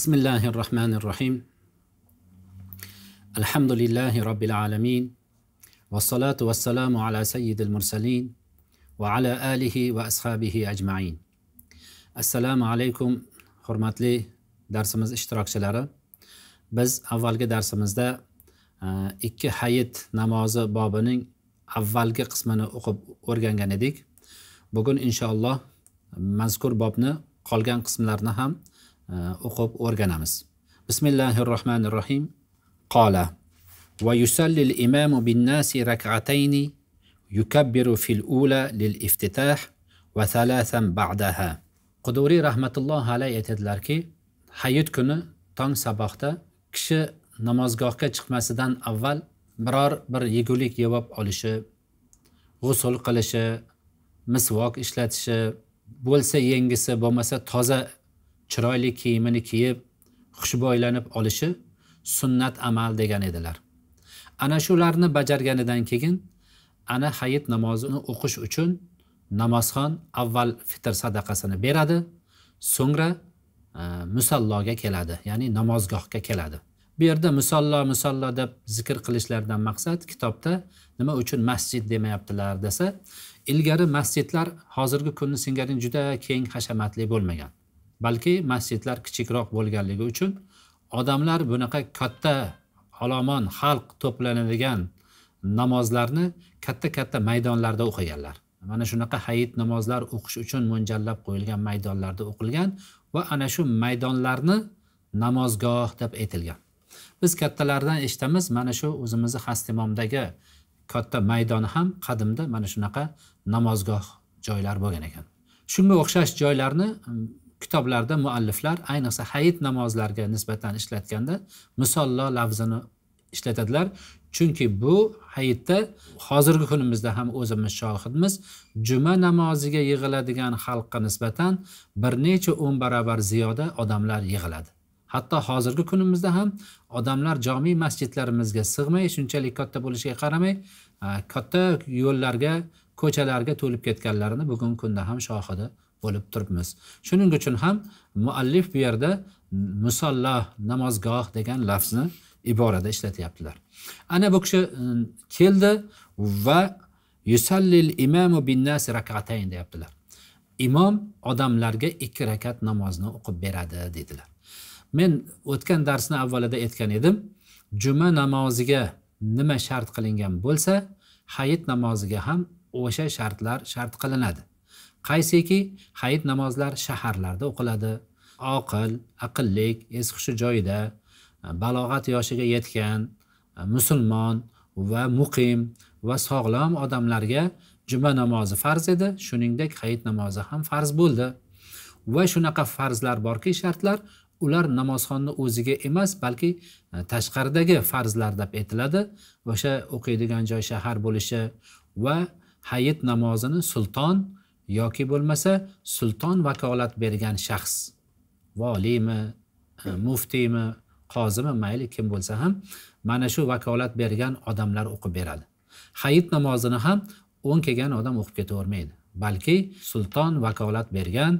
بسم الله الرحمن الرحيم الحمد لله رب العالمين والصلاة والسلام على سيد المرسلين وعلى آله وأصحابه أجمعين السلام عليكم hurmatli darsimiz ishtirokchilari biz avvalgi darsimizda e, ikki hayit namozi bobining avvalgi qismini o'qib o'rgangan edik bugun inshaalloh mazkur bobni qolgan qismlarni ham Э, o'qib o'rganamiz bismillahi rohmanir rohim qola va yusallil imamu bin nasi rak'atayni yukabbiru fil ula lil iftitah va thalathan ba'daha quduriy rahmatulloh alayh aytadilarki hayit kuni tong saboqda kishi namozgohga chiqmasidan avval biror bir yegulik yevib olishi g'usul qilishi misvok ishlatishi bo'lsa yengisi bo'lmasa toza chiroyli kiyimini kiyib xushbo'ylanib olishi sunnat amal degan edilar ana shularni bajarganidan keyin ana hayit namozini o'qish uchun namozxon avval fitr sadaqasini beradi so'ngra e, musalloga keladi ya'ni namozgohga keladi bu yerda musallo musallo deb zikr qilishlaridan maqsad kitobda nima uchun masjid demayaptilar desa ilgari masjidlar hozirgi kunni singari juda keng hashamatli bo'lmagan balki masjidlar kichikroq bo'lganligi uchun odamlar bunaqa katta olomon xalq to'planadigan namozlarni katta katta maydonlarda o'qiganlar mana shunaqa hayit namozlar o'qish uchun mo'ljallab qo'yilgan maydonlarda o'qilgan va ana shu maydonlarni namozgoh deb aytilgan biz kattalardan eshitamiz mana shu o'zimizni xastimomdagi katta maydoni ham qadimda mana shunaqa namozgoh joylar bo'lgan ekan shunga o'xshash joylarni kitoblarda mualliflar ayniqsa hayit namozlariga nisbatan ishlatganda musollo lafzini ishlatadilar chunki bu hayitda hozirgi kunimizda ham o'zimiz shohidmiz juma namoziga yig'iladigan xalqqa nisbatan bir necha o'n barobar ziyoda odamlar yig'iladi hatto hozirgi kunimizda ham odamlar jomiy masjidlarimizga sig'may shunchalik katta bo'lishiga qaramay katta yo'llarga ko'chalarga to'lib ketganlarini bugungi kunda ham shohidi bo'lib turibmiz shuning uchun ham muallif bu yerda musolla namozgoh degan lafzni iborada ishlatyaptilar ana bu kishi e, keldi va yusallil imamu binnas rakatayn deyaptilar imom odamlarga ikki rakat namozni o'qib beradi dedilar men o'tgan darsni avvalida aytgan edim juma namoziga nima shart qilingan bo'lsa hayit namoziga ham o'sha shartlar shart qilinadi qaysiki hayit namozlar shaharlarda o'qiladi oqil aqllik es hushi joyida e, balog'at yoshiga yetgan e, musulmon va muqim va sog'lom odamlarga juma namozi farz edi shuningdek hayit namozi ham farz bo'ldi va shunaqa farzlar borki shartlar ular namozxonni o'ziga emas balki e, tashqaridagi farzlar deb aytiladi o'sha o'qiydigan joy shahar bo'lishi va hayit namozini sulton yoki bo'lmasa sulton vakolat bergan shaxs voliymi e, muftiymi qozimi mayli kim bo'lsa ham mana shu vakolat bergan odamlar o'qib beradi hayit namozini ham o'ng kelgan odam o'qib ketavermaydi balki sulton vakolat bergan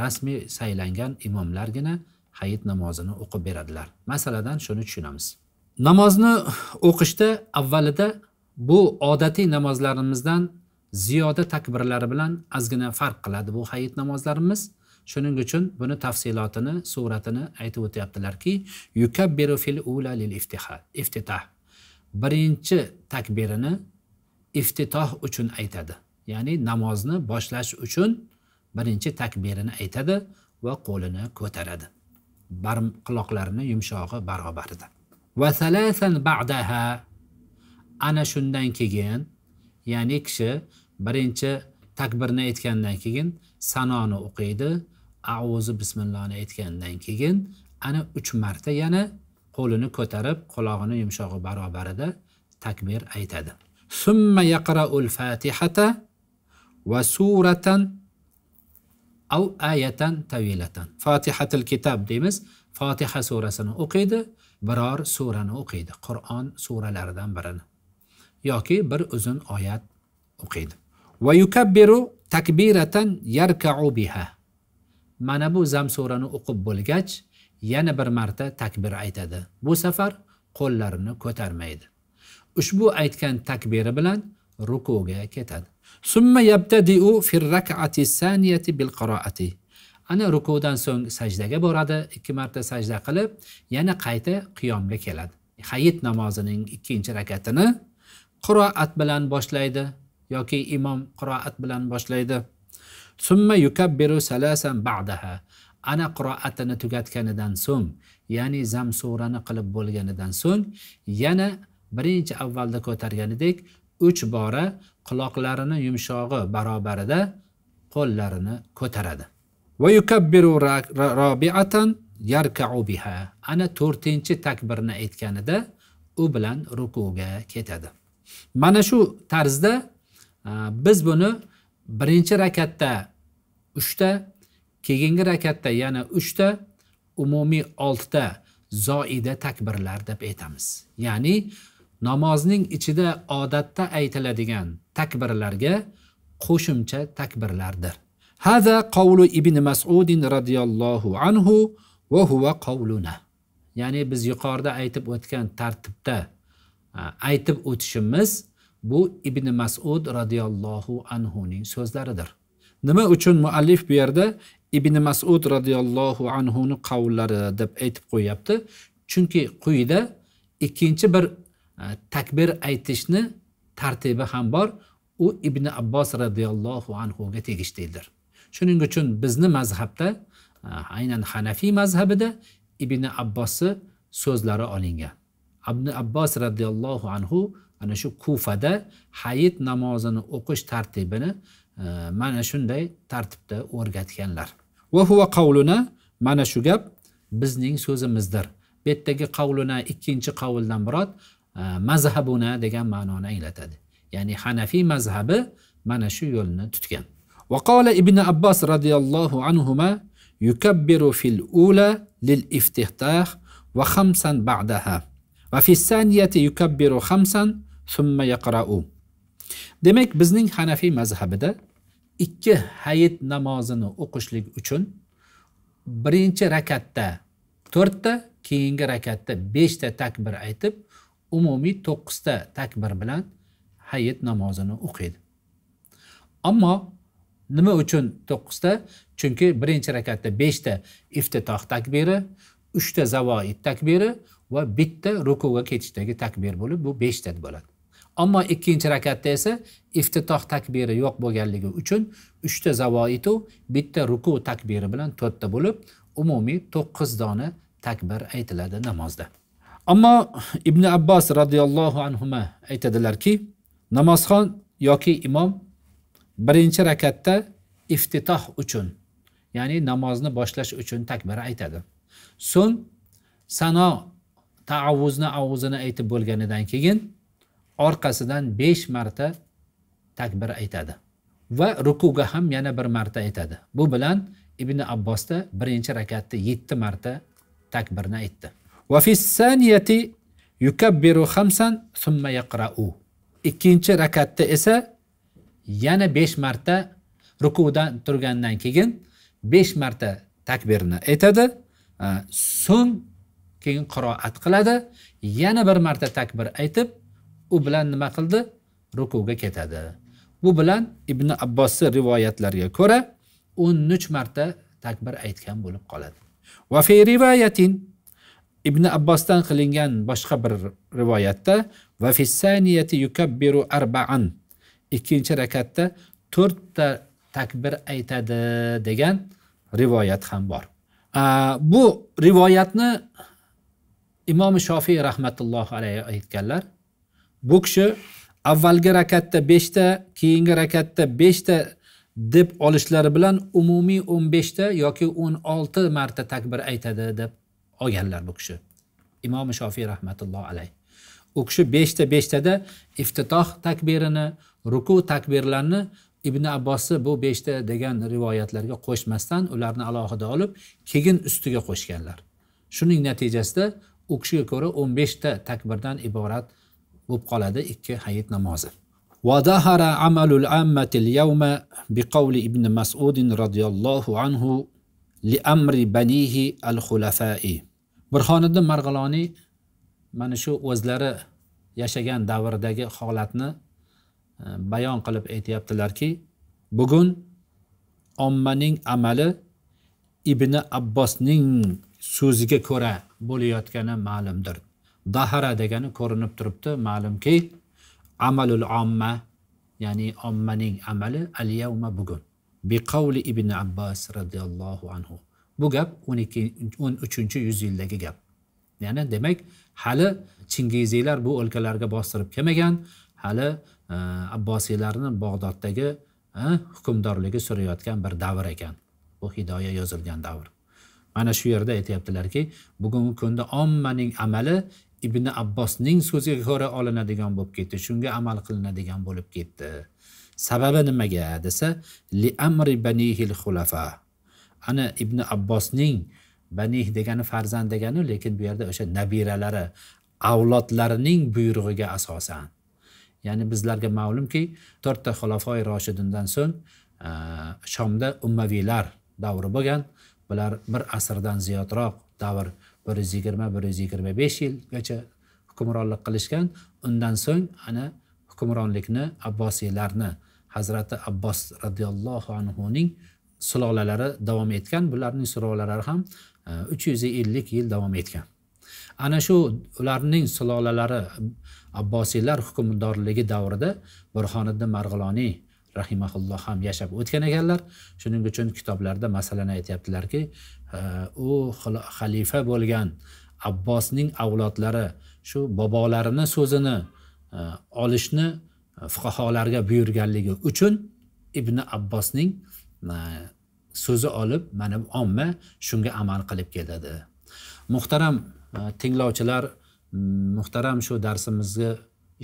rasmiy saylangan imomlargina hayit namozini o'qib beradilar masaladan shuni tushunamiz namozni o'qishda avvalida bu odatiy namozlarimizdan ziyoda takbirlari bilan ozgina farq qiladi bu hayit namozlarimiz shuning uchun buni tafsilotini suratini aytib o'tyaptilarki yukabbiru fil ula lil iftitah birinchi takbirini iftitoh uchun aytadi ya'ni namozni boshlash uchun birinchi takbirini aytadi va qo'lini ko'taradi quloqlarini yumshog'i barobarida va salasan ba'daha ana shundan keyin ya'ni kishi birinchi takbirni aytgandan keyin sanoni o'qiydi auzi bismillohni aytgandan keyin ana uch marta yana qo'lini ko'tarib qulog'ini yumshog'i barobarida takbir aytadi summa yaqraul fatihata va suratan av ayatan tavilatan fotihatil kitob deymiz fotiha surasini o'qiydi biror surani o'qiydi qur'on suralaridan birini yoki bir uzun oyat o'qiydi va yukabbiru takbiratan yarkau biha mana bu zam surani o'qib bo'lgach yana bir marta takbir aytadi bu safar qo'llarini ko'tarmaydi ushbu aytgan takbiri bilan rukuga ketadi ana rukudan so'ng sajdaga boradi ikki marta sajda qilib yana qayta qiyomga keladi hayit namozining ikkinchi rakatini qiroat bilan boshlaydi yoki imom qiroat bilan boshlaydi summa yukabbiru salasan ba'daha ana qiroatini tugatganidan so'ng ya'ni zam surani qilib bo'lganidan so'ng yana birinchi avvalda ko'targanidek uch bora quloqlarini yumshog'i barobarida qo'llarini ko'taradi va yukabbiru robiatan yarkau biha ana to'rtinchi takbirni aytganida u bilan rukuga ketadi mana shu tarzda biz buni birinchi rakatda uchta keyingi rakatda yana uchta umumiy oltita zoida takbirlar deb aytamiz ya'ni namozning ichida odatda aytiladigan takbirlarga qo'shimcha takbirlardir hada qavlu ibn masudin roziyallohu anhu va huva qavluna ya'ni biz yuqorida aytib o'tgan tartibda aytib o'tishimiz bu ibn masud roziyallohu anhuning so'zlaridir nima uchun muallif bu yerda ibn masud roziyallohu anhuni qavllari deb aytib qo'yyapti chunki quyida ikkinchi bir e, takbir aytishni tartibi ham bor u ibn abbos roziyallohu anhuga tegishlidir shuning uchun bizni mazhabda e, aynan hanafiy mazhabida ibn abbosni so'zlari olingan ibn abbos roziyallohu anhu ana shu kufada hayit namozini o'qish tartibini e, mana shunday tartibda o'rgatganlar va huva qavluna mana shu gap bizning so'zimizdir bu yerdagi qavluna ikkinchi qavldan murod e, mazhabuna degan ma'noni anglatadi ya'ni hanafiy mazhabi mana shu yo'lni tutgan وقال ابن عباس yukabbiru fil ula lil في الأولى للإفتتاح ba'daha بعدها fi saniyati yukabbiru خمسا summa yaqra'u demak bizning hanafiy mazhabida ikki hayit namozini o'qishlik uchun birinchi rakatda to'rtta keyingi rakatda beshta takbir aytib umumiy to'qqizta takbir bilan hayit namozini o'qiydi ammo nima uchun to'qqizta chunki birinchi rakatda beshta iftitoh takbiri uchta zavoid takbiri va bitta rukuga ketishdagi takbir bo'lib bu beshta bo'ladi ammo ikkinchi rakatda esa iftitoh takbiri yo'q bo'lganligi uchun uchta zavoitu bitta ruku takbiri bilan to'rtta bo'lib umumiy to'qqiz dona takbir aytiladi namozda ammo ibn abbos roziyallohu anhu aytadilarki namozxon yoki imom birinchi rakatda iftitoh uchun ya'ni namozni boshlash uchun takbir aytadi so'ng sano taavuzni avuzini aytib bo'lganidan keyin orqasidan besh marta takbir aytadi va rukuga ham yana bir marta aytadi bu bilan ibn abbosda birinchi rakatda yetti marta takbirni aytdi ikkinchi rakatda esa yana besh marta rukudan turgandan keyin besh marta takbirni aytadi so'ng keyin qiroat qiladi yana bir marta takbir aytib u bilan nima qildi rukuga ketadi bu bilan ibn abbosni rivoyatlariga ko'ra o'n uch marta takbir aytgan bo'lib qoladi va fi rivoyatin ibn abbosdan qilingan boshqa bir rivoyatda va fissaniyati yukabbiru arbaan ikkinchi rakatda to'rtta takbir aytadi degan rivoyat ham bor bu rivoyatni imom shofiy rahmatullohi alayhi aytganlar bu kishi avvalgi rakatda beshta keyingi rakatda beshta deb olishlari bilan umumiy o'n beshta yoki o'n olti marta takbir aytadi deb olganlar bu kishi. Imom Shofiy rahmatulloh alayh. U kishi beshta beshtada iftitoh takbirini, ruku takbirlarni ibn abbosni bu beshta degan rivoyatlarga qo'shmasdan ularni alohida olib keyin ustiga qo'shganlar shuning natijasida u kishiga ko'ra o'n beshta takbirdan iborat bo'lib qoladi ikki hayit namozi وظهر عمل العامة اليوم بقول ابن مسعود رضي الله عنه لأمر بنيه الخلفاء برهاندin marg'iloniy mana shu o'zlari yashagan davrdagi holatni e, bayon qilib aytyaptilarki bugun ommaning amali ibn abbosning so'ziga ko'ra bo'layotgani ma'lumdir dahara degani ko'rinib turibdi ma'lumki amalul omma ya'ni ommaning amali al yavma bugun biqavli ibn abbos roziyallohu anhu bu gap o'n ikki o'n uchinchi yildagi gap ya'ni demak hali chingiziylar bu o'lkalarga bostirib kelmagan hali e, abbosiylarni bog'doddagi e, hukmdorligi surayotgan bir davr ekan bu hidoya yozilgan davr mana shu yerda aytyaptilarki bugungi kunda ommaning amali ibn abbosning so'ziga ko'ra olinadigan bo'lib ketdi shunga amal qilinadigan bo'lib ketdi sababi nimaga desa li amri banihil xulafa ana ibn abbosning banih degani farzand degani lekin bu yerda o'sha nabiralari avlodlarining buyrug'iga asosan ya'ni bizlarga ma'lumki to'rtta xulafoi roshidindan so'ng e, shomda ummaviylar davri bo'lgan bular bir asrdan ziyodroq davr bir yuz yigirma bir yuz yigirma besh yilgacha hukmronlik qilishgan undan so'ng ana hukmronlikni abbosiylarni hazrati abbos roziyallohu anhuning sulolalari davom etgan bularning sulolalari ham e, uch yuz ellik yil davom etgan ana shu ularning sulolalari abbosiylar hukmdorligi davrida burxoniddin marg'iloniy rahimaulloh ham yashab o'tgan ekanlar shuning uchun kitoblarda masalani aytyaptilarki u xalifa bo'lgan abbosning avlodlari shu bobolarini so'zini e, olishni fuqaholarga buyurganligi uchun ibn abbosning e, so'zi olib mana omma shunga amal qilib keladi muhtaram e, tinglovchilar muhtaram shu darsimizga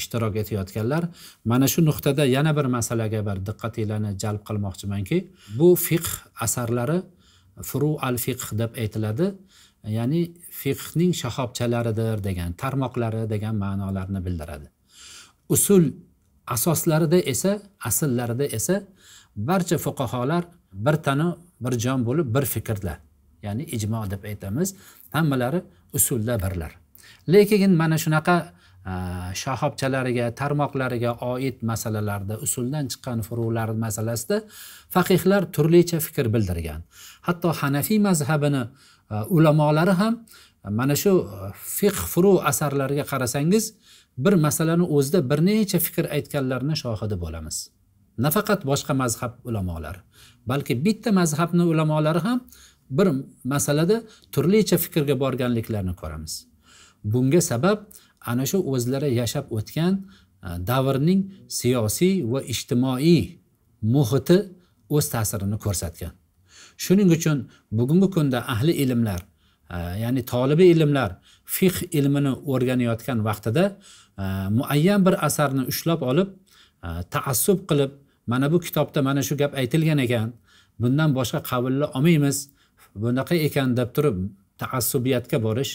ishtirok etayotganlar mana shu nuqtada yana bir masalaga bir diqqatinglarni jalb qilmoqchimanki bu fiqh asarlari furu al fiqh deb aytiladi ya'ni fiqhning shahobchalaridir degan tarmoqlari degan ma'nolarni bildiradi usul asoslarida esa asllarida esa barcha fuqaholar bir tanu bir jon bo'lib bir fikrlar ya'ni ijmo deb aytamiz hammalari usulda birlar lekin mana shunaqa Э, shoxobchalariga tarmoqlariga oid masalalarda usuldan chiqqan furular masalasida faqihlar turlicha fikr bildirgan hatto hanafiy mazhabini e, ulamolari ham e, mana shu e, fiqh furu asarlariga qarasangiz bir masalani o'zida bir necha fikr aytganlarini shohidi bo'lamiz nafaqat boshqa mazhab ulamolari balki bitta mazhabni ulamolari ham bir masalada turlicha fikrga borganliklarini ko'ramiz bunga sabab ana shu o'zlari yashab o'tgan e, davrning siyosiy va ijtimoiy muhiti o'z ta'sirini ko'rsatgan shuning uchun bugungi kunda ahli ilmlar e, ya'ni tolibi ilmlar fiqh ilmini o'rganayotgan vaqtida e, muayyan bir asarni ushlab olib taassub qilib mana bu kitobda mana shu gap aytilgan ekan bundan boshqa qabulla olmaymiz bunaqa ekan deb turib taassubiyatga borish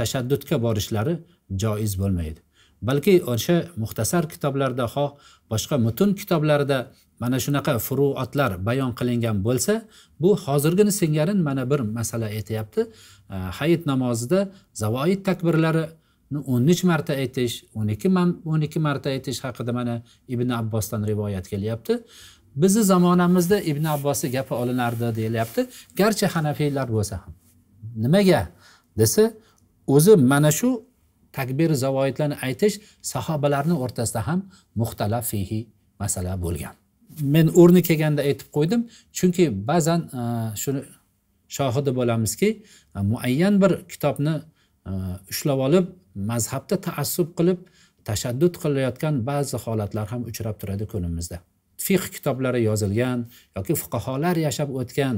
tashaddudga borishlari joiz bo'lmaydi balki o'sha muxtasar kitoblarda xoh boshqa mutun kitoblarda mana shunaqa furuotlar bayon qilingan bo'lsa bu hozirgini singari mana bir masala aytyapti hayit namozida zavoid takbirlari o'n uch marta aytish o'n ikki o'n ikki marta aytish haqida mana ibn abbosdan rivoyat kelyapti bizni zamonamizda ibn abbosni gapi olinardi deyilyapti garchi hanafiylar bo'lsa ham nimaga desa o'zi mana shu takbir zavoidlarni aytish sahobalarni o'rtasida ham muxtalaf fihi masala bo'lgan men o'rni kelganda aytib qo'ydim chunki ba'zan e, shuni shohidi bo'lamizki e, muayyan bir kitobni e, ushlab olib mazhabda taassub qilib tashaddud qilayotgan ba'zi holatlar ham uchrab turadi kunimizda fiq kitoblari yozilgan yoki fuqaholar yashab o'tgan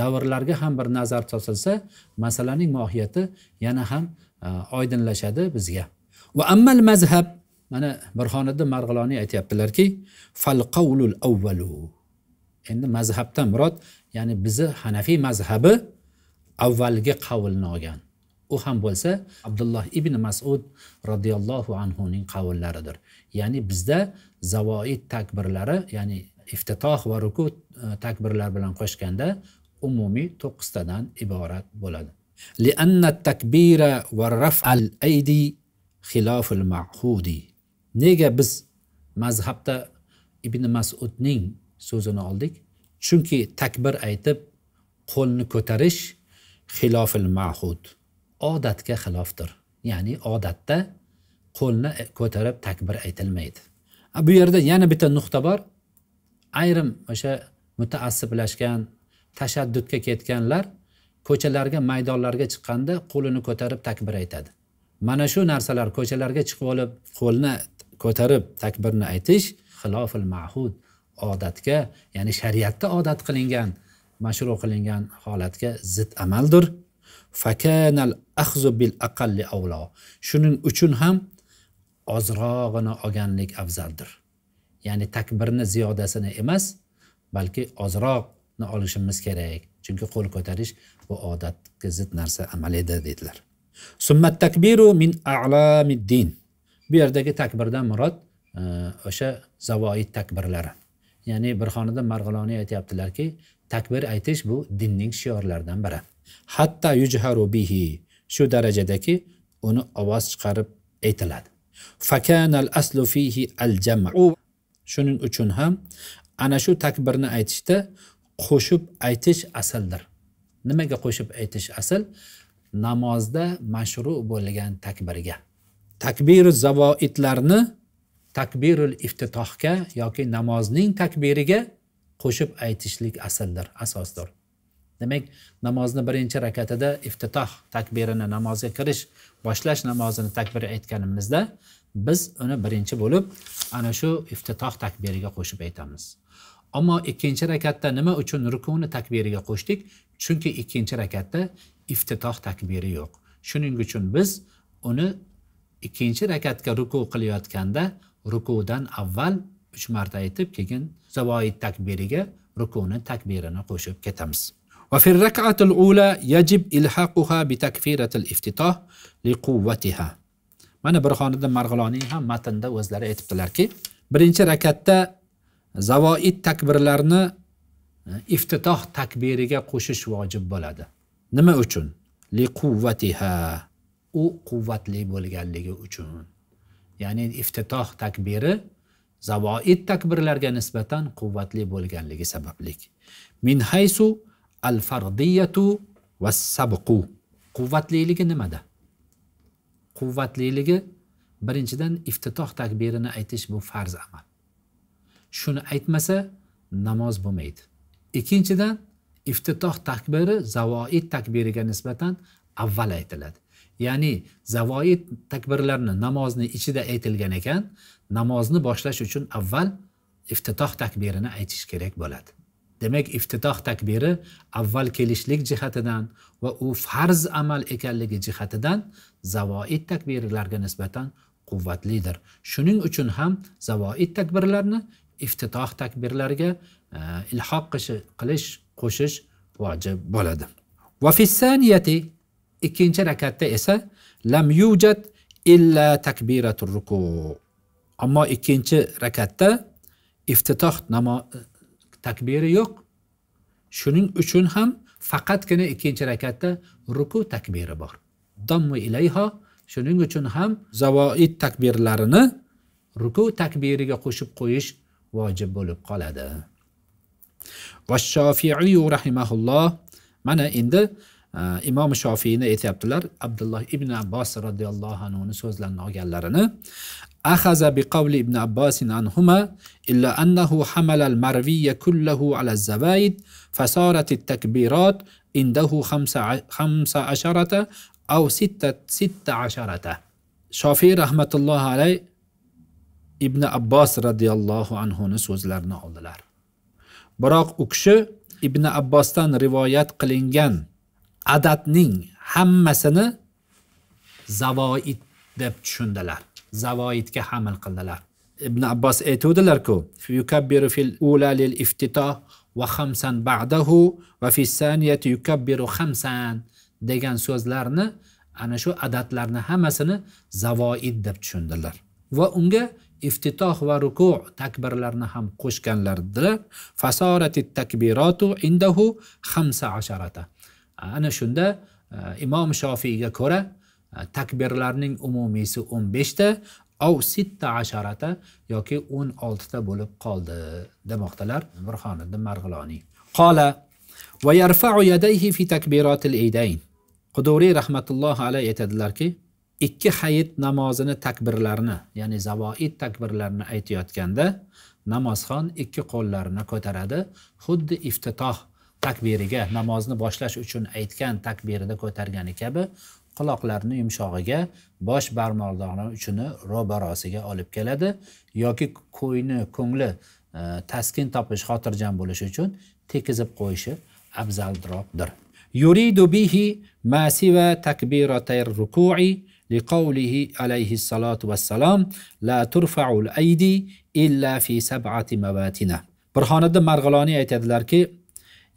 davrlarga ham bir nazar tosilsa masalaning mohiyati yana ham e, oydinlashadi bizga va ammal mazhab mana burxoniddin marg'iloniy aytyaptilarki fal qavlul avvalu endi mazhabdan murod ya'ni bizni hanafiy mazhabi avvalgi qavlni olgan u ham bo'lsa abdulloh ibn masud roziyallohu anhuning qavllaridir ya'ni bizda zavoid takbirlari ya'ni iftitoh va ruku e, takbirlar bilan qo'shganda umumiy to'qqiztadan iborat bo'ladi takbira va rafal الأيدي خلاف المعهود nega biz mazhabda ibn masudning so'zini oldik chunki takbir aytib qo'lni ko'tarish xilofil mahud odatga xilofdir ya'ni odatda qo'lni ko'tarib takbir aytilmaydi bu yerda yana bitta nuqta bor ayrim o'sha mutaassiblashgan tashaddudga ketganlar ko'chalarga maydonlarga chiqqanda qo'lini ko'tarib takbir aytadi mana shu narsalar ko'chalarga chiqib olib qo'lni ko'tarib takbirni aytish xilofil mahud odatga ya'ni shariatda odat qilingan mashru qilingan holatga zid amaldir fakanal bil aqalli avlo shuning uchun ham ozrog'ini olganlik afzaldir ya'ni takbirni ziyodasini emas balki ozroqni olishimiz kerak chunki qo'l ko'tarish bu odatga zid narsa amal edi dedilar summat takbiru min alamiddin bu yerdagi takbirdan murod e, o'sha zavoid takbirlari ya'ni bir xonada marg'iloniy aytyaptilarki takbir aytish bu dinning shiorlaridan biri hatto yujharu bihi shu darajadaki uni ovoz chiqarib aytiladi fihi al jam u shuning uchun ham ana shu takbirni aytishda qo'shib aytish asaldir nimaga qo'shib aytish asl namozda mashru bo'lgan takbirga takbiru zavoidlarni takbirul iftitohga yoki namozning takbiriga qo'shib aytishlik asldir asosdir demak namozni birinchi rakatida iftitoh takbirini namozga kirish boshlash namozini takbir aytganimizda biz uni birinchi bo'lib ana shu iftitoh takbiriga qo'shib aytamiz ammo ikkinchi rakatda nima uchun rukuni takbiriga qo'shdik chunki ikkinchi rakatda iftitoh takbiri yo'q shuning uchun biz uni ikkinchi rakatga ruku qilayotganda rukudan avval uch marta aytib keyin zavoid takbiriga rukuni takbirini qo'shib ketamiz وفي الركعة الأولى يجب إلحاقها بتكفيرة الافتتاح لقوتها mana xonida marg'iloniy ham matnda o'zlari aytibdilarki birinchi rakatda zavoid takbirlarni e, iftitoh takbiriga qo'shish vojib bo'ladi nima uchun li quvvatiha u quvvatli bo'lganligi uchun ya'ni iftitoh takbiri zavoid takbirlarga nisbatan quvvatli bo'lganligi sabablik min haysu al fardiyatu va sabqu quvvatliligi nimada quvvatliligi birinchidan iftitoh takbirini aytish bu farz amal shuni aytmasa namoz bo'lmaydi ikkinchidan iftitoh takbiri zavoid takbiriga nisbatan avval aytiladi ya'ni zavoid takbirlarni namozni ichida aytilgan ekan namozni boshlash uchun avval iftitoh takbirini aytish kerak bo'ladi demak iftitoh takbiri avval kelishlik jihatidan va u farz amal ekanligi jihatidan zavoid takbirlarga nisbatan quvvatlidir shuning uchun ham zavoid takbirlarni iftitoh takbirlariga e, ilhoq qilish qo'shish vojib bo'ladi va fissaniyati ikkinchi rakatda esa lam yujad illa takbiratur ruku ammo ikkinchi rakatda iftitoh takbiri yo'q shuning uchun ham faqatgina ikkinchi rakatda ruku takbiri bor dommu ilayho shuning uchun ham zavoid takbirlarini ruku takbiriga qo'shib qo'yish vojib bo'lib qoladi va shofiiy rahimaulloh mana endi e, imom shofiyni aytyaptilar abdulloh ibn abbos roziyallohu anhuni so'zlarini olganlarini أخذ بقول ابن عباس عنهما إلا أنه حمل المروي كله على الزوائد فصارت التكبيرات عنده خمسة, خمسة عشرة أو ستة, ستة عشرة shofiy rahmatullohi alayh ibn abbos roziyallohu anhuni so'zlarini oldilar biroq u kishi ibn abbosdan rivoyat qilingan adadning hammasini zavoid deb tushundilar zavoidga hamil qildilar ibn abbos aytuvdilarku fil va ba'dahu va fi saniyati yukabbiru degan so'zlarni ana shu adatlarni hammasini zavoid deb tushundilar va unga iftitoh va ruku takbirlarni ham qo'shganlarida takbiratu indahu ana shunda e, imom shofiyga ko'ra Э, takbirlarning umumiysi o'n beshta av sitta asharata yoki o'n oltita bo'lib qoldi demoqdalar burhoniddin marg'iloniy qola va yarfau yadayhi fi takbirotil idayn quduriy rahmatullohi alayhi aytadilarki ikki hayit namozini takbirlarini ya'ni zavoid takbirlarini aytayotganda namozxon ikki qo'llarini ko'taradi xuddi iftitoh takbiriga namozni boshlash uchun aytgan takbirida ko'targani kabi quloqlarni yumshog'iga bosh barmoqlarni uchini ro'barosiga olib keladi yoki ko'yni ko'ngli e, taskin topish xotirjam bo'lishi uchun tekizib qo'yishi afzalroqdir yuridu bihi masiva takbiratayr ruku'i liqavlihi alayhi salatu vassalam la turfa'ul aydi illa fi sab'ati mavatina bir xonada marg'iloniy aytadilarki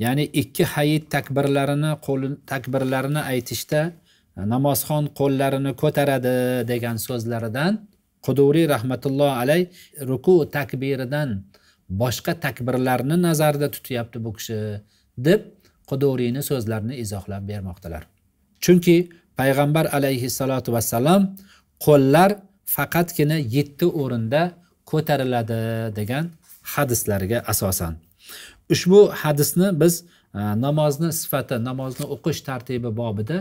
ya'ni ikki hayit takbirlarini qo'l takbirlarini aytishda namozxon qo'llarini ko'taradi degan so'zlaridan quduriy rahmatulloh alay ruku takbiridan boshqa takbirlarni nazarda tutyapti bu kishi deb quduriyni so'zlarini izohlab bermoqdalar chunki payg'ambar alayhissalotu vassalom qo'llar faqatgina yetti o'rinda ko'tariladi degan hadislarga asosan ushbu hadisni biz e, namozni sifati namozni o'qish tartibi bobida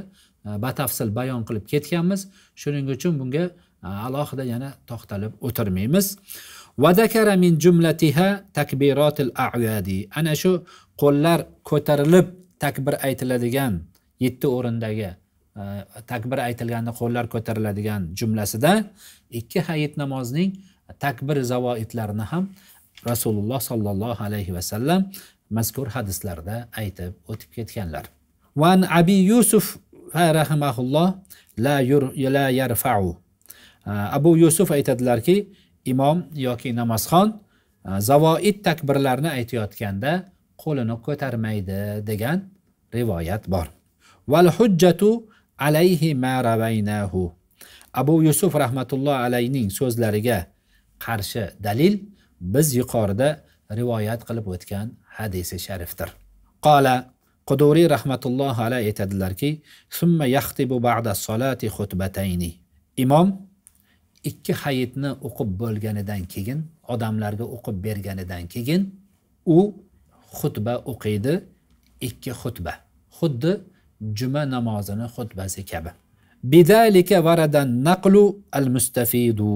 E, batafsil bayon qilib ketganmiz shuning uchun bunga e, alohida yana to'xtalib o'tirmaymiz vadakara min jumlatiha takbiratil ayadi ana shu qo'llar ko'tarilib takbir aytiladigan yetti o'rindagi e, takbir aytilganda qo'llar ko'tariladigan jumlasida ikki hayit namozining takbir zavoidlarini ham rasululloh sollallohu alayhi vasallam mazkur hadislarda aytib o'tib ketganlar وعن أبي يوسف rahimahulloh la yur la yarfau abu yusuf aytadilarki imom yoki namozxon e, zavoid takbirlarni aytayotganda qo'lini ko'tarmaydi degan rivoyat bor val hujjatu alayhi ma ravaynahu abu yusuf rahmatulloh alayhning so'zlariga qarshi dalil biz yuqorida rivoyat qilib o'tgan hadisi sharifdir qola quduriy rahmatullohi alay aytadilarki summa yaxtibu ba'da salati xutbatayni imom ikki hayitni o'qib bo'lganidan keyin odamlarga o'qib berganidan keyin u xutba o'qiydi ikki xutba xuddi juma namozini xutbasi kabi bidalika varadan naqlu al mustafidu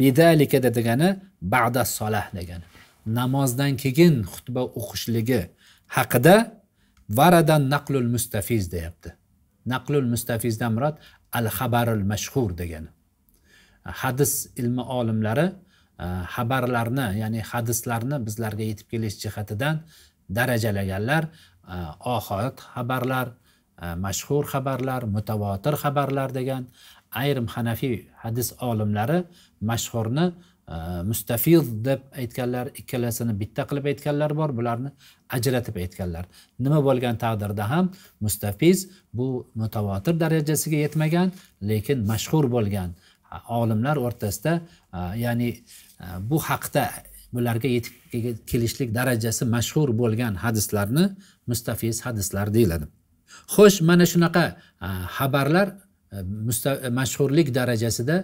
bidalika degani ba'da solah degani namozdan keyin xutba o'qishligi haqida varadan naqlul mustafiz deyapti naqlul mustafizdan murod al xabarul mashhur degani hadis ilmi olimlari e, xabarlarni ya'ni hadislarni bizlarga yetib kelish jihatidan darajalaganlar e, oxirat xabarlar e, mashhur xabarlar mutavotir xabarlar degan ayrim hanafiy hadis olimlari mashhurni mustafiz deb aytganlar ikkalasini bitta qilib aytganlar bor bularni ajratib aytganlar nima bo'lgan taqdirda ham mustafiz bu mutavotir darajasiga yetmagan lekin mashhur bo'lgan olimlar o'rtasida ya'ni bu haqda bularga yetib kelishlik darajasi mashhur bo'lgan hadislarni mustafiz hadislar deyiladi xo'sh mana shunaqa xabarlar mashhurlik darajasida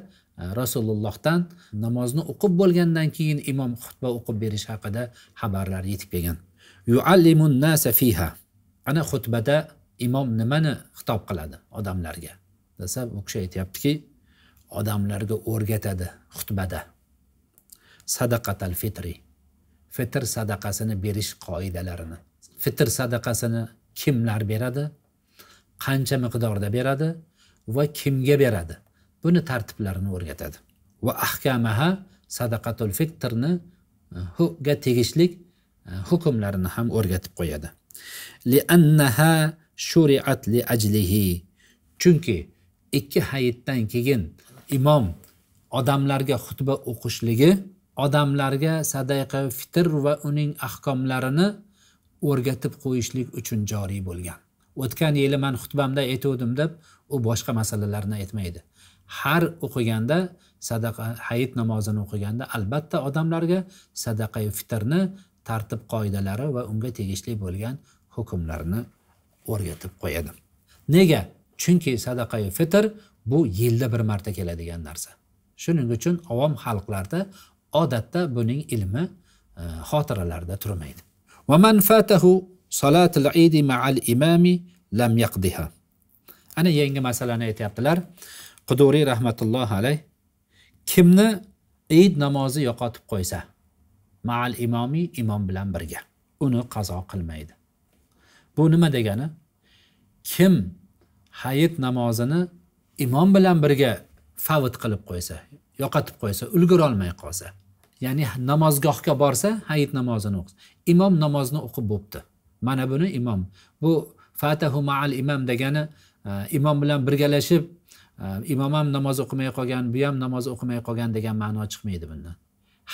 rasulullohdan namozni o'qib bo'lgandan keyin imom xutba o'qib berish haqida xabarlar yetib kelgan yuallimun nasa fiha ana xutbada imom nimani xitob qiladi odamlarga desa u kishi aytyaptiki odamlarga o'rgatadi xutbada sadaqatal fitri fitr sadaqasini berish qoidalarini fitr sadaqasini kimlar beradi qancha miqdorda beradi va kimga beradi buni tartiblarini o'rgatadi va ahkamaha sadaqatul fitrni e, ga tegishlik e, hukmlarini ham o'rgatib qo'yadi liannaha shuriat li ajlihi chunki ikki hayitdan keyin imom odamlarga xutba o'qishligi odamlarga sadaqa fitr va uning ahkomlarini o'rgatib qo'yishlik uchun joriy bo'lgan o'tgan yili man xutbamda aytuvdim deb u boshqa masalalarni aytmaydi har o'qiganda sadaqa hayit namozini o'qiganda albatta odamlarga sadaqai fitrni tartib qoidalari va unga tegishli bo'lgan hukmlarni o'rgatib qo'yadi nega chunki sadaqai fitr bu yilda bir marta keladigan narsa shuning uchun avom xalqlarda odatda buning ilmi e, xotiralarida turmaydi salatil imami lam yaqdiha ana yangi masalani aytyaptilar quduriy rahmatullohi alayh kimni iyd namozi yo'qotib qo'ysa maal imomiy imom bilan birga uni qazo qilmaydi bu nima degani kim hayit namozini imom bilan birga favit qilib qo'ysa yo'qotib qo'ysa ulgurolmay qolsa ya'ni namozgohga borsa hayit namozini o'qisa imom namozni o'qib bo'pti mana buni imom bu fatahu maal imom degani e, imom bilan birgalashib imom ham namoz o'qimay qolgan bu ham namoz o'qimay qolgan degan ma'no chiqmaydi bundan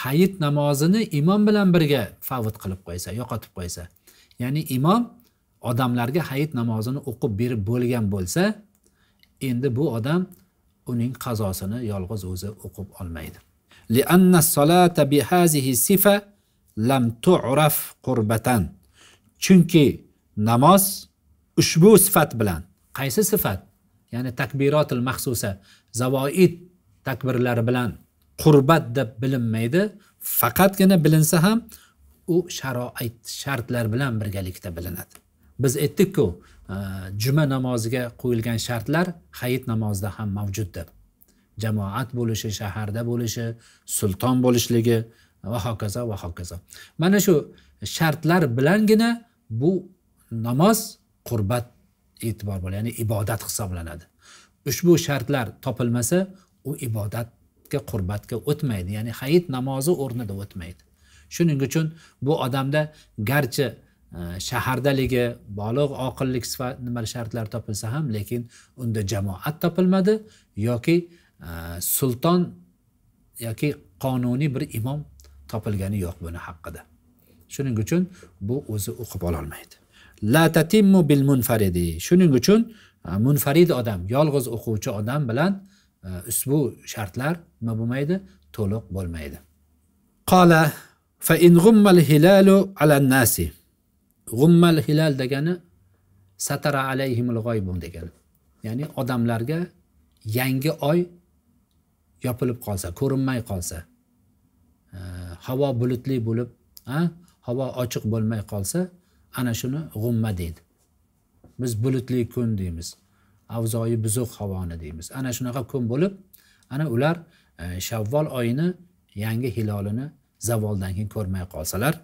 hayit namozini imom bilan birga favut qilib qo'ysa yo'qotib qo'ysa ya'ni imom odamlarga hayit namozini o'qib berib bo'lgan bo'lsa endi bu odam uning qazosini yolg'iz o'zi o'qib olmaydi qurbatan chunki namoz ushbu sifat bilan qaysi sifat ya'ni takbirotil maxsusa zavoid takbirlari bilan qurbat deb bilinmaydi faqatgina bilinsa ham u sharoit shartlar bilan birgalikda bilinadi biz aytdikku e, juma namoziga qo'yilgan shartlar hayit namozida ham mavjud deb jamoat bo'lishi shaharda bo'lishi sulton bo'lishligi va hokazo va hokazo mana shu shartlar bilangina bu namoz qurbat e'tibor bo'ladi ya'ni ibodat hisoblanadi ushbu shartlar topilmasa u ibodatga qurbatga o'tmaydi ya'ni hayit namozi o'rnida o'tmaydi shuning uchun bu odamda garchi e, shahardaligi bolig' oqillik sifat nima shartlar topilsa ham lekin unda jamoat topilmadi yoki e, sulton yoki qonuniy bir imom topilgani yo'q buni haqida shuning uchun bu o'zi o'qib ololmaydi la tatimmu bil munfaridi shuning uchun e, munfarid odam yolg'iz o'quvchi odam bilan e, ushbu shartlar nima bo'lmaydi to'liq bo'lmaydi qola fa in g'ummal hilalu ala nasi g'ummal hilal degani satara alayhimul g'oybu degani ya'ni odamlarga yangi oy yopilib qolsa ko'rinmay qolsa e, havo bulutli bo'lib havo ochiq bo'lmay qolsa ana shuni g'umma deydi biz bulutli kun deymiz avzoyi buzuq havoni deymiz ana shunaqa kun bo'lib ana ular e, shavvol oyini yangi hilolini zavoldan keyin ko'rmay qolsalar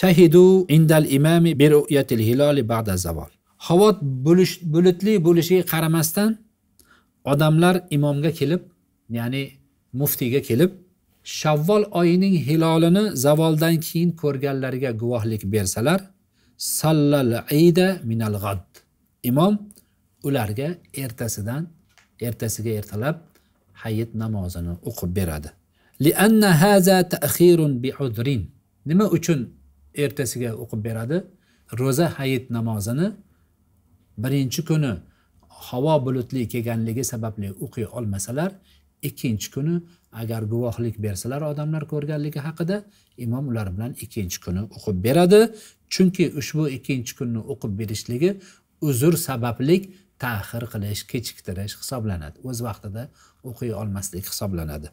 shahidu indal imami biruyatil hiloli ba'da zavol havo bulutli bo'lishiga qaramasdan odamlar imomga kelib ya'ni muftiyga kelib shavvol oyining hilolini zavoldan keyin ko'rganlariga guvohlik bersalar sallal iyda minal g'ad imom ularga ertasidan ertasiga ertalab hayit namozini o'qib beradi lianna haza ta'xirun biudrin nima uchun ertasiga o'qib beradi ro'za hayit namozini birinchi kuni havo bulutli kelganligi sababli o'qiy olmasalar ikkinchi kuni agar guvohlik bersalar odamlar ko'rganligi haqida imom ular bilan ikkinchi kuni o'qib beradi chunki ushbu ikkinchi kunni o'qib berishligi uzr sabablik ta'xir qilish kechiktirish hisoblanadi o'z vaqtida o'qiy olmaslik hisoblanadi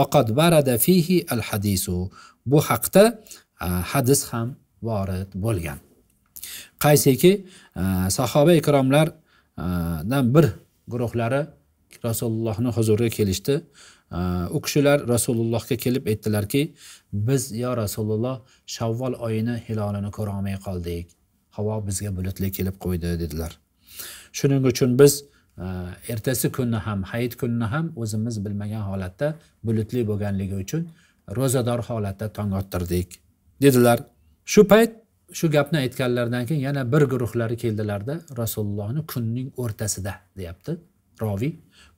vaqad barada fihi al hadisu bu haqda hadis ham vorid bo'lgan qaysiki sahoba ikromlardan bir guruhlari rasulullohni huzuriga kelishdi u kishilar rasulullohga kelib aytdilarki biz yo rasululloh shavvol oyini hilolini ko'rolmay qoldik havo bizga bulutli kelib qo'ydi dedilar shuning uchun biz e, ertasi kunni ham hayit kunini ham o'zimiz bilmagan holatda bulutli bo'lganligi uchun ro'zador holatda tong ottirdik dedilar shu payt shu gapni aytganlaridan keyin yana bir guruhlari keldilarda rasulullohni kunning o'rtasida deyapti roviy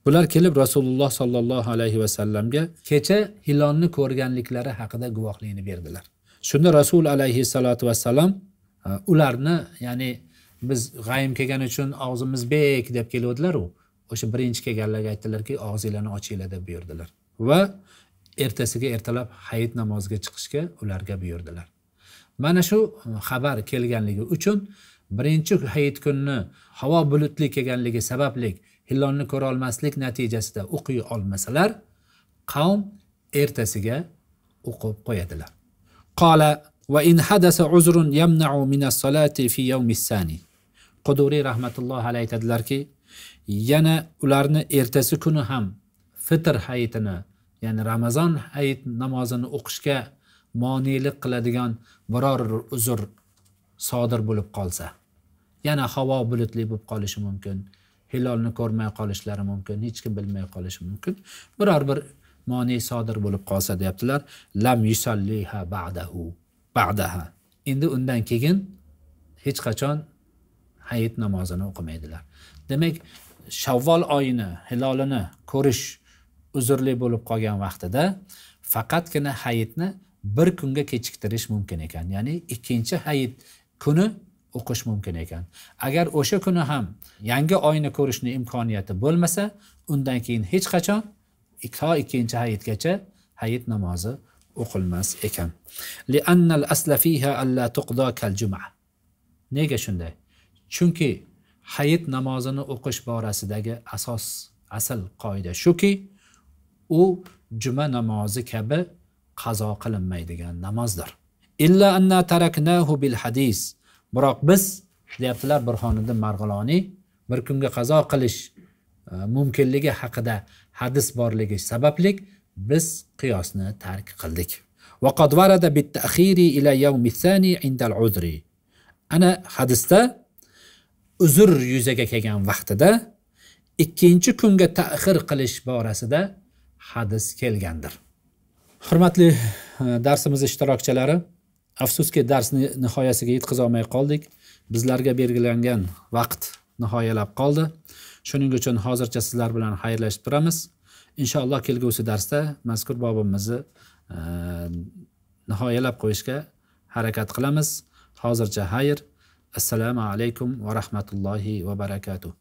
bular kelib rasululloh sollallohu alayhi vasallamga kecha hilonni ko'rganliklari haqida guvohlikni berdilar shunda rasul alayhissalotu vassalam e, ularni ya'ni biz g'ayim kelgani uchun og'zimiz bek deb keluvdilaru o'sha birinchi kelganlarga aytdilarki og'zinglarni ochinglar deb buyurdilar va ertasiga ertalab hayit namoziga chiqishga ularga buyurdilar mana shu xabar kelganligi uchun birinchi hayit kunini havo bulutli kelganligi sababli hilolni ko'rolmaslik natijasida o'qiy olmasalar qavm ertasiga o'qib qo'yadilar qola va in hadasa uzrun yamnau minas salati fi yawmi sani quduriy rahmatullohi alayhi aytadilarki yana ularni ertasi kuni ham fitr hayitini ya'ni ramazon hayit namozini o'qishga monelik qiladigan biror uzr sodir bo'lib qolsa yana havo bulutli bo'lib qolishi mumkin hilolni ko'rmay qolishlari mumkin hech kim bilmay qolishi mumkin biror bir moni sodir bo'lib qolsa deyaptilar lam yusalliha ba'dahu ba'daha endi undan keyin hech qachon hayit namozini o'qimaydilar demak shavvol oyini hilolini ko'rish uzrli bo'lib qolgan vaqtida faqatgina hayitni bir kunga kechiktirish mumkin ekan ya'ni ikkinchi hayit kuni o'qish mumkin ekan agar o'sha kuni ham yangi oyni ko'rishni imkoniyati bo'lmasa undan keyin hech qachon to ikkinchi hayitgacha hayit namozi o'qilmas ekan fiha kal juma nega shunday chunki hayit namozini o'qish borasidagi asos asl qoida shuki u juma namozi kabi qazo qilinmaydigan namozdir illa anna taraknahu bil hadis biroq biz deyaptilar burxoniddin marg'iloniy bir kunga qazo qilish e, mumkinligi haqida hadis borligi sababli biz qiyosni tark qildik ana hadisda uzr yuzaga kelgan vaqtida ikkinchi kunga ta'xir qilish borasida hadis kelgandir hurmatli e, darsimiz ishtirokchilari afsuski darsni nihoyasiga olmay qoldik bizlarga belgilangan vaqt nihoyalab qoldi shuning uchun hozircha sizlar bilan xayrlashib turamiz inshaalloh kelgusi darsda mazkur bobimizni e, nihoyalab qo'yishga harakat qilamiz hozircha xayr assalomu alaykum va rahmatullohi va barakatuh